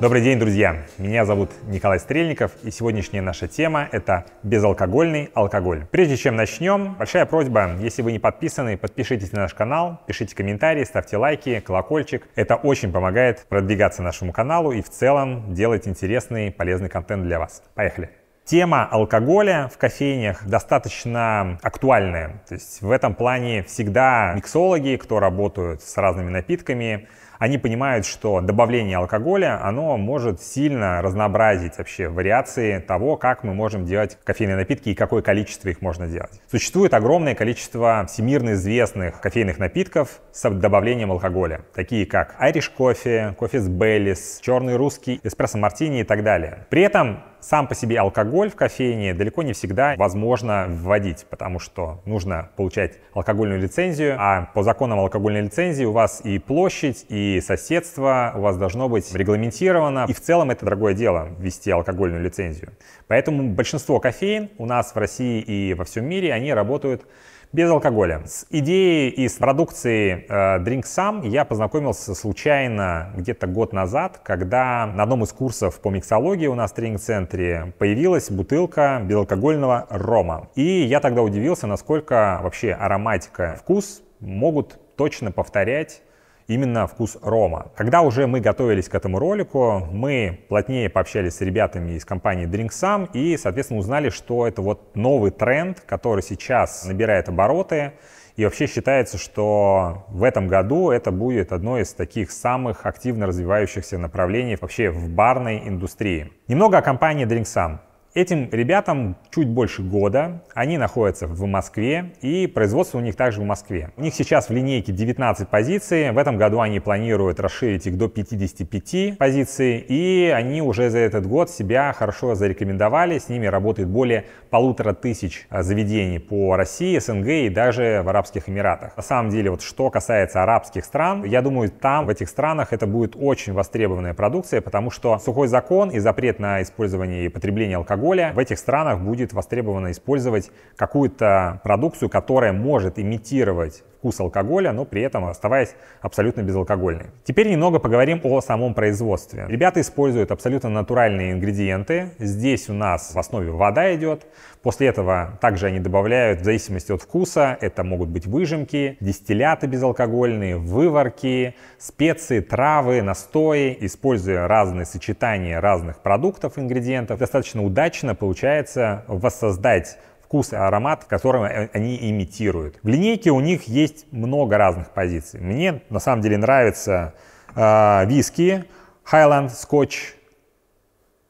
Добрый день, друзья! Меня зовут Николай Стрельников, и сегодняшняя наша тема – это безалкогольный алкоголь. Прежде чем начнем, большая просьба, если вы не подписаны, подпишитесь на наш канал, пишите комментарии, ставьте лайки, колокольчик. Это очень помогает продвигаться нашему каналу и в целом делать интересный полезный контент для вас. Поехали! Тема алкоголя в кофейнях достаточно актуальная. То есть в этом плане всегда миксологи, кто работают с разными напитками, они понимают, что добавление алкоголя, оно может сильно разнообразить вообще вариации того, как мы можем делать кофейные напитки и какое количество их можно делать. Существует огромное количество всемирно известных кофейных напитков с добавлением алкоголя, такие как Irish кофе, кофе с Беллис, черный русский, эспрессо-мартини и так далее. При этом сам по себе алкоголь в кофейне далеко не всегда возможно вводить, потому что нужно получать алкогольную лицензию, а по законам алкогольной лицензии у вас и площадь, и соседство у вас должно быть регламентировано. И в целом это дорогое дело ввести алкогольную лицензию. Поэтому большинство кофеин у нас в России и во всем мире, они работают без алкоголя. С идеей и с продукцией э, Drink Sam я познакомился случайно где-то год назад, когда на одном из курсов по миксологии у нас в тренинг-центре появилась бутылка безалкогольного рома. И я тогда удивился, насколько вообще ароматика, вкус могут точно повторять именно вкус рома. Когда уже мы готовились к этому ролику, мы плотнее пообщались с ребятами из компании DrinkSam и, соответственно, узнали, что это вот новый тренд, который сейчас набирает обороты. И вообще считается, что в этом году это будет одно из таких самых активно развивающихся направлений вообще в барной индустрии. Немного о компании DrinkSam. Этим ребятам чуть больше года, они находятся в Москве и производство у них также в Москве. У них сейчас в линейке 19 позиций, в этом году они планируют расширить их до 55 позиций и они уже за этот год себя хорошо зарекомендовали, с ними работает более полутора тысяч а, заведений по России, СНГ и даже в Арабских Эмиратах. На самом деле, вот что касается арабских стран, я думаю, там, в этих странах, это будет очень востребованная продукция, потому что сухой закон и запрет на использование и потребление алкоголя алкоголя, в этих странах будет востребовано использовать какую-то продукцию, которая может имитировать вкус алкоголя, но при этом оставаясь абсолютно безалкогольной. Теперь немного поговорим о самом производстве. Ребята используют абсолютно натуральные ингредиенты. Здесь у нас в основе вода идет. После этого также они добавляют, в зависимости от вкуса, это могут быть выжимки, дистилляты безалкогольные, выворки, специи, травы, настои, используя разные сочетания разных продуктов, ингредиентов. Достаточно удачно удачно получается воссоздать вкус и аромат, который э, они имитируют. В линейке у них есть много разных позиций. Мне на самом деле нравятся э, виски, Highland Scotch,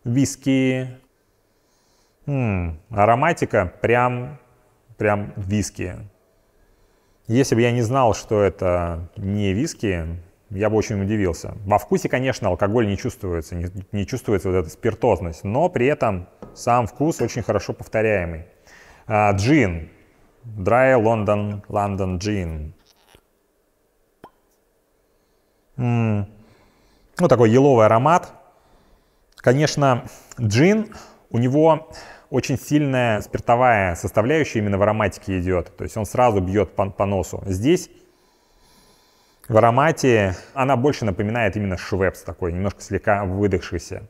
виски. М-м, ароматика прям, прям виски. Если бы я не знал, что это не виски, я бы очень удивился. Во вкусе, конечно, алкоголь не чувствуется, не, не чувствуется вот эта спиртозность, но при этом сам вкус очень хорошо повторяемый. А, джин. Dry London, London Gin. М Ну, такой еловый аромат. Конечно, джин, у него очень сильная спиртовая составляющая именно в ароматике идет. То есть он сразу бьет по, по носу. Здесь в аромате она больше напоминает именно швепс такой, немножко слегка выдохшийся.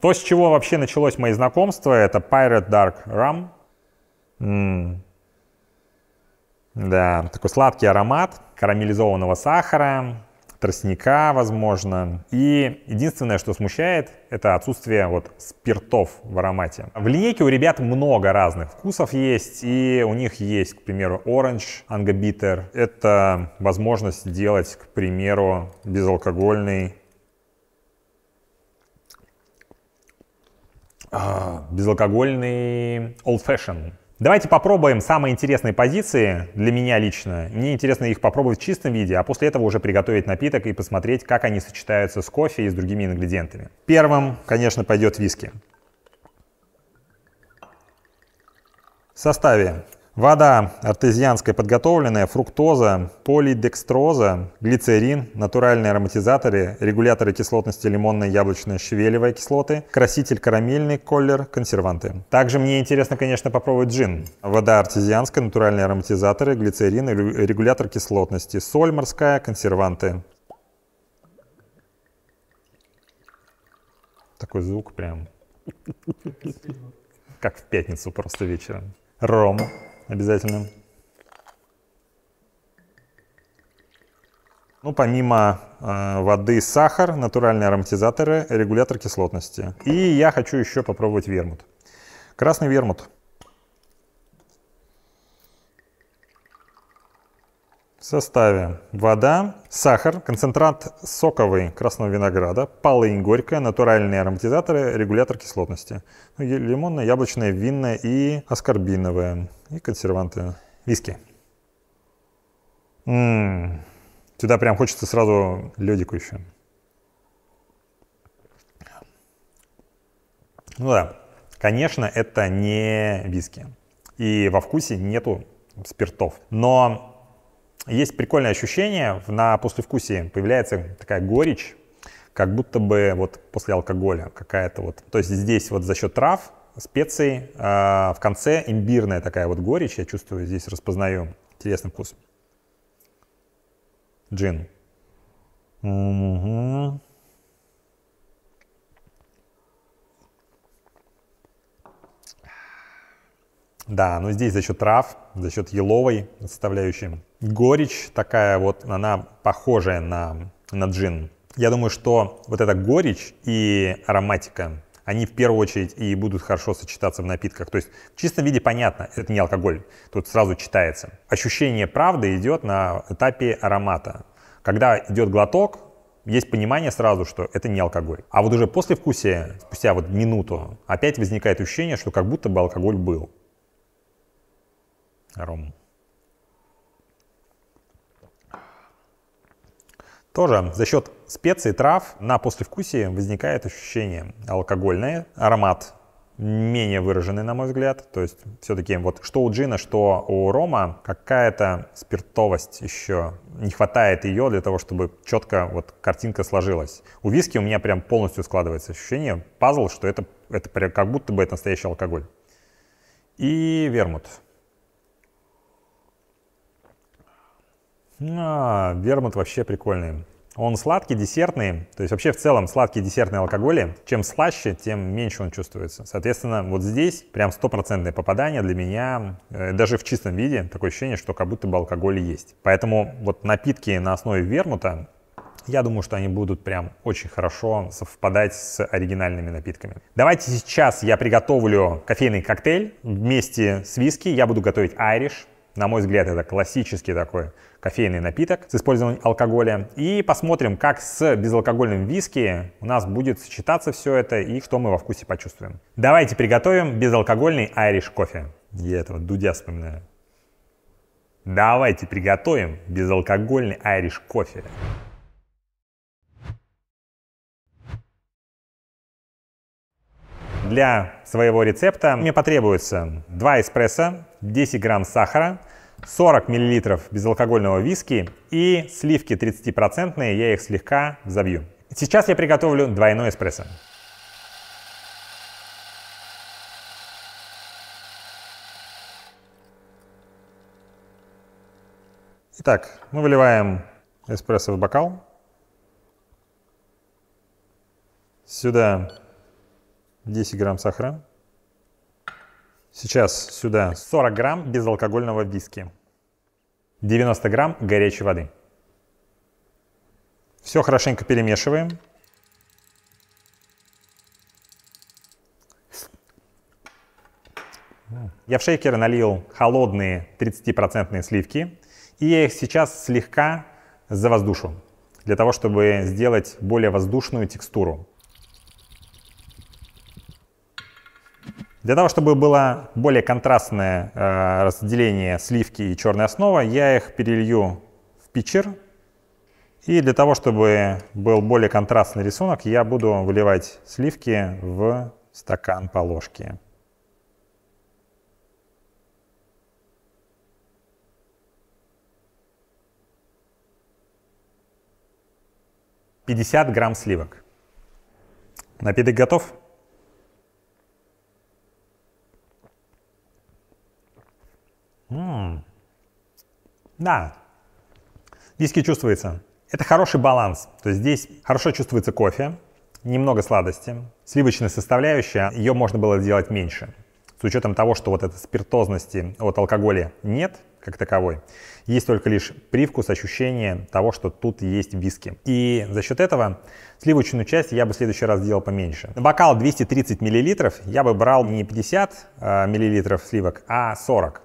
То, с чего вообще началось мои знакомства, это Pirate Dark Rum. М-м. Да, такой сладкий аромат карамелизованного сахара, тростника, возможно. И единственное, что смущает, это отсутствие вот спиртов в аромате. В линейке у ребят много разных вкусов есть, и у них есть, к примеру, Orange Anga Bitter. Это возможность делать, к примеру, безалкогольный А, безалкогольный old fashion. Давайте попробуем самые интересные позиции для меня лично. Мне интересно их попробовать в чистом виде, а после этого уже приготовить напиток и посмотреть, как они сочетаются с кофе и с другими ингредиентами. Первым, конечно, пойдет виски. В составе Вода артезианская подготовленная, фруктоза, полидекстроза, глицерин, натуральные ароматизаторы, регуляторы кислотности лимонной, яблочной, шевелевой кислоты, краситель карамельный, колер, консерванты. Также мне интересно, конечно, попробовать джин. Вода артезианская, натуральные ароматизаторы, глицерин, регулятор кислотности, соль морская, консерванты. Такой звук прям. Как в пятницу просто вечером. Ром обязательным. Ну, помимо э, воды, сахар, натуральные ароматизаторы, регулятор кислотности. И я хочу еще попробовать вермут. Красный вермут. составе вода, сахар, концентрат соковый красного винограда, полынь горькая, натуральные ароматизаторы, регулятор кислотности. Ну, лимонное, яблочное, винное и аскорбиновое. И консерванты. Виски. Ммм. Сюда прям хочется сразу ледику еще. Ну да, конечно, это не виски. И во вкусе нету спиртов. Но есть прикольное ощущение, на послевкусии появляется такая горечь, как будто бы вот после алкоголя какая-то вот. То есть здесь вот за счет трав, специй, э, а, в конце имбирная такая вот горечь, я чувствую, здесь распознаю. Интересный вкус. Джин. Угу. Да, но здесь за счет трав, за счет еловой составляющей горечь такая вот, она похожая на, на джин. Я думаю, что вот эта горечь и ароматика, они в первую очередь и будут хорошо сочетаться в напитках. То есть в чистом виде понятно, это не алкоголь, тут сразу читается. Ощущение правды идет на этапе аромата. Когда идет глоток, есть понимание сразу, что это не алкоголь. А вот уже после вкусия, спустя вот минуту, опять возникает ощущение, что как будто бы алкоголь был. Арома. Тоже за счет специй, трав на послевкусии возникает ощущение алкогольное, аромат менее выраженный, на мой взгляд. То есть все-таки вот что у джина, что у рома, какая-то спиртовость еще не хватает ее для того, чтобы четко вот картинка сложилась. У виски у меня прям полностью складывается ощущение, пазл, что это, это как будто бы это настоящий алкоголь. И вермут. А, вермут вообще прикольный. Он сладкий, десертный, то есть вообще в целом сладкий, десертный алкоголь, чем слаще, тем меньше он чувствуется. Соответственно, вот здесь прям стопроцентное попадание для меня, э, даже в чистом виде, такое ощущение, что как будто бы алкоголь есть. Поэтому вот напитки на основе вермута, я думаю, что они будут прям очень хорошо совпадать с оригинальными напитками. Давайте сейчас я приготовлю кофейный коктейль вместе с виски. Я буду готовить айриш. На мой взгляд, это классический такой кофейный напиток с использованием алкоголя. И посмотрим, как с безалкогольным виски у нас будет сочетаться все это и что мы во вкусе почувствуем. Давайте приготовим безалкогольный айриш кофе. Я этого дудя вспоминаю. Давайте приготовим безалкогольный айриш кофе. Для своего рецепта мне потребуется 2 эспрессо, 10 грамм сахара, 40 мл безалкогольного виски и сливки 30%, я их слегка взобью. Сейчас я приготовлю двойной эспрессо. Итак, мы выливаем эспрессо в бокал. Сюда 10 грамм сахара. Сейчас сюда 40 грамм безалкогольного виски, 90 грамм горячей воды. Все хорошенько перемешиваем. Я в шейкер налил холодные 30% сливки, и я их сейчас слегка завоздушу, для того, чтобы сделать более воздушную текстуру. Для того, чтобы было более контрастное э, разделение сливки и черной основы, я их перелью в питчер. И для того, чтобы был более контрастный рисунок, я буду выливать сливки в стакан по ложке. Пятьдесят грамм сливок. Напиток готов. М-м. Да, виски чувствуется. Это хороший баланс. То есть здесь хорошо чувствуется кофе, немного сладости. Сливочная составляющая, ее можно было сделать меньше. С учетом того, что вот этой спиртозности от алкоголя нет как таковой, есть только лишь привкус, ощущение того, что тут есть виски. И за счет этого сливочную часть я бы в следующий раз сделал поменьше. Бокал 230 мл я бы брал не 50 э, мл сливок, а 40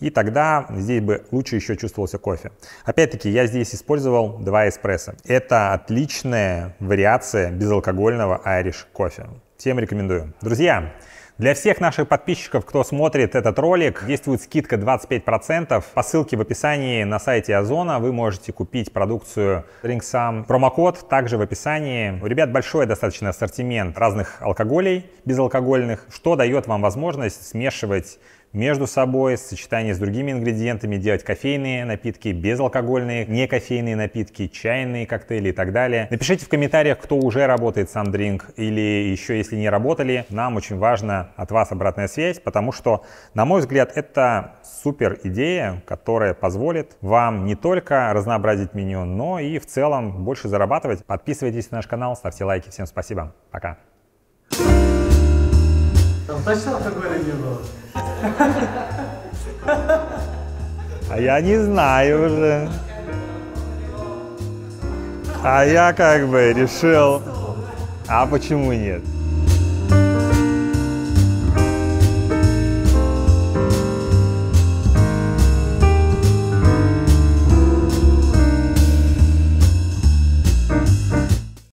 и тогда здесь бы лучше еще чувствовался кофе. Опять-таки, я здесь использовал два эспрессо. Это отличная вариация безалкогольного Irish кофе. Всем рекомендую. Друзья, для всех наших подписчиков, кто смотрит этот ролик, действует скидка 25%. По ссылке в описании на сайте Озона вы можете купить продукцию DrinkSam. Промокод также в описании. У ребят большой достаточно ассортимент разных алкоголей, безалкогольных, что дает вам возможность смешивать между собой, сочетание с другими ингредиентами, делать кофейные напитки, безалкогольные, некофейные напитки, чайные коктейли и так далее. Напишите в комментариях, кто уже работает сам дринг или еще если не работали. Нам очень важно от вас обратная связь, потому что, на мой взгляд, это супер идея, которая позволит вам не только разнообразить меню, но и в целом больше зарабатывать. Подписывайтесь на наш канал, ставьте лайки. Всем спасибо. Пока. Там точно алкоголя не было? А я не знаю уже. А я как бы решил, а почему нет?